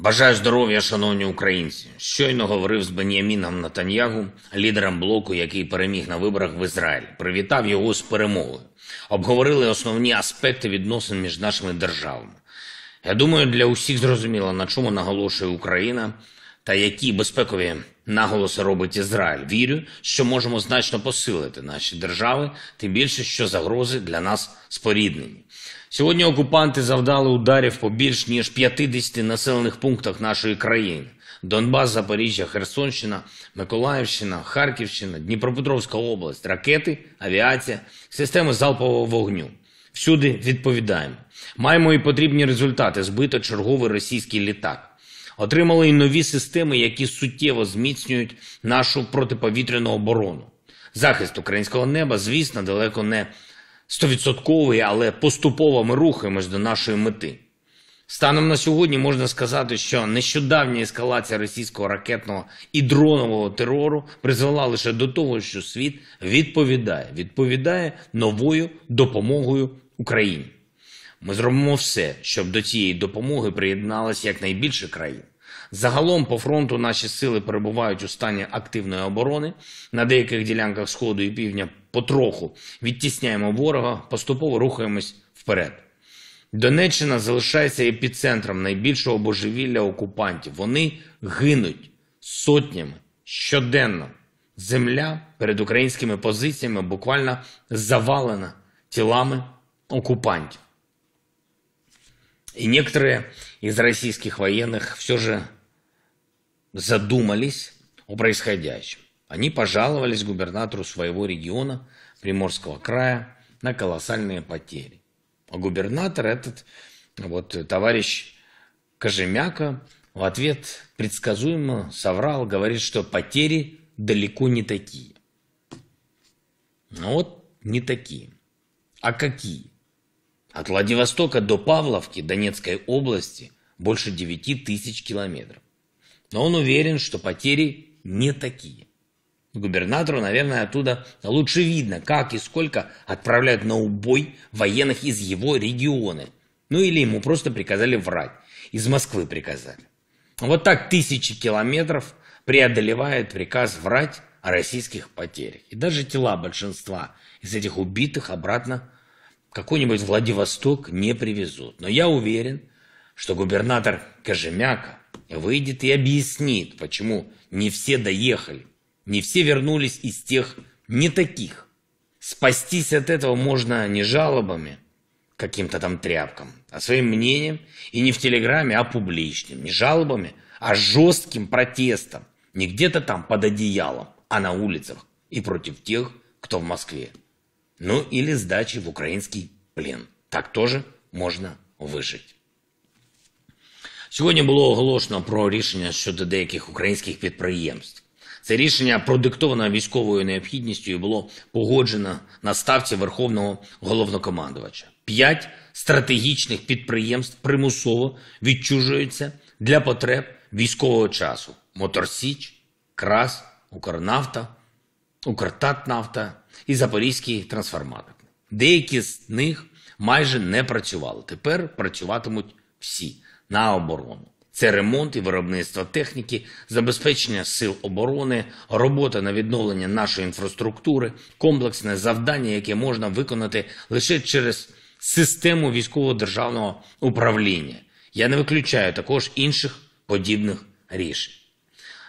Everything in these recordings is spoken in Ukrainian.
Бажаю здоров'я, шановні українці. Щойно говорив з Бен'яміном Натаньягу, лідером блоку, який переміг на виборах в Ізраїлі. Привітав його з перемогою. Обговорили основні аспекти відносин між нашими державами. Я думаю, для усіх зрозуміло, на чому наголошує Україна та які безпекові наголоси робить Ізраїль. Вірю, що можемо значно посилити наші держави, тим більше що загрози для нас споріднені. Сьогодні окупанти завдали ударів по більш ніж 50 населених пунктах нашої країни: Донбас, Запоріжжя, Херсонщина, Миколаївщина, Харківщина, Дніпропетровська область, ракети, авіація, системи залпового вогню. Всюди відповідаємо. Маємо і потрібні результати. Збито черговий російський літак. Отримали і нові системи, які суттєво зміцнюють нашу протиповітряну оборону. Захист українського неба, звісно, далеко не стовідсотковий, але поступово ми рухаємось до нашої мети. Станом на сьогодні можна сказати, що нещодавня ескалація російського ракетного і дронового терору призвела лише до того, що світ відповідає, відповідає новою допомогою Україні. Ми зробимо все, щоб до цієї допомоги приєдналося якнайбільше країн. Загалом по фронту наші сили перебувають у стані активної оборони на деяких ділянках сходу і півдня потроху відтісняємо ворога, поступово рухаємось вперед. Донеччина залишається епіцентром найбільшого божевілля окупантів. Вони гинуть сотнями щоденно. Земля перед українськими позиціями буквально завалена тілами окупантів. І некоторые із російських воєнних все ж задумались у происходящем. Они пожаловались губернатору своего региона, Приморского края, на колоссальные потери. А губернатор этот, вот товарищ Кожемяка, в ответ предсказуемо соврал, говорит, что потери далеко не такие. Ну вот не такие. А какие? От Владивостока до Павловки Донецкой области больше 9 тысяч километров. Но он уверен, что потери не такие губернатору, наверное, оттуда лучше видно, как и сколько отправляют на убой военных из его региона. Ну или ему просто приказали врать. Из Москвы приказали. Вот так тысячи километров преодолевает приказ врать о российских потерях. И даже тела большинства из этих убитых обратно какой-нибудь Владивосток не привезут. Но я уверен, что губернатор Кожемяка выйдет и объяснит, почему не все доехали. Не все вернулись из тех не таких. Спастись от этого можно не жалобами, каким-то там тряпкам, а своим мнением, и не в Телеграме, а публичным, не жалобами, а жестким протестом, не где-то там под одеялом, а на улицах и против тех, кто в Москве. Ну или сдачи в украинский плен. Так тоже можно выжить. Сьогодні було оголошено про рішення щодо деяких українських підприємств. Це рішення продиктоване військовою необхідністю і було погоджено на ставці верховного головнокомандувача. П'ять стратегічних підприємств примусово відчужуються для потреб військового часу: Моторсіч, Крас, Укрнафта, Укртатнафта і Запорізький трансформатор. Деякі з них майже не працювали. Тепер працюватимуть всі на оборону. Це ремонт і виробництво техніки, забезпечення сил оборони, робота на відновлення нашої інфраструктури, комплексне завдання, яке можна виконати лише через систему військово-державного управління. Я не виключаю також інших подібних рішень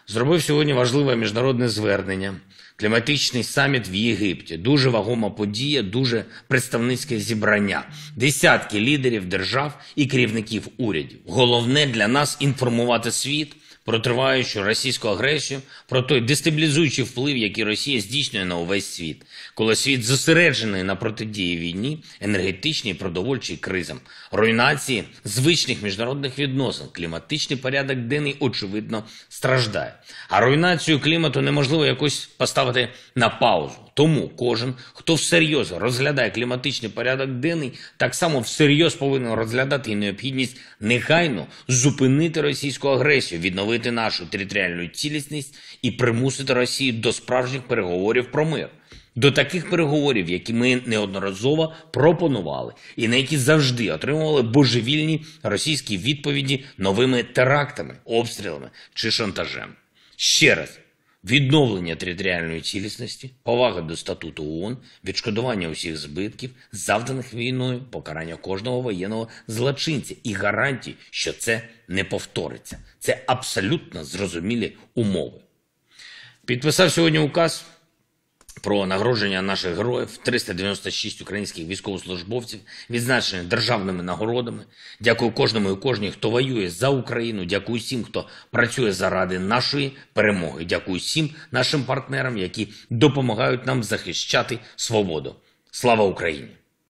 зробив сьогодні важливе міжнародне звернення, кліматичний саміт в Єгипті. Дуже вагома подія, дуже представницьке зібрання, десятки лідерів держав і керівників урядів. Головне для нас інформувати світ про триваючу російську агресію, про той дестабілізуючий вплив, який Росія здійснює на увесь світ, коли світ зосереджений на протидії війні, енергетичній продовольчій кризам, руйнації звичних міжнародних відносин, кліматичний порядок денний очевидно страждає. А руйнацію клімату неможливо якось поставити на паузу. Тому кожен, хто всерйоз розглядає кліматичний порядок денний, так само всерйоз повинен розглядати і необхідність негайно зупинити російську агресію, відновити відновити нашу територіальну цілісність і примусити Росію до справжніх переговорів про мир, до таких переговорів, які ми неодноразово пропонували, і на які завжди отримували божевільні російські відповіді новими терактами, обстрілами чи шантажем. Ще раз відновлення територіальної цілісності, повага до статуту ООН, відшкодування усіх збитків, завданих війною, покарання кожного воєнного злочинця і гарантій, що це не повториться. Це абсолютно зрозумілі умови. Підписав сьогодні указ про нагородження наших героїв, 396 українських військовослужбовців, відзначені державними нагородами. Дякую кожному і кожній, хто воює за Україну. Дякую всім, хто працює заради нашої перемоги. Дякую всім нашим партнерам, які допомагають нам захищати свободу. Слава Україні!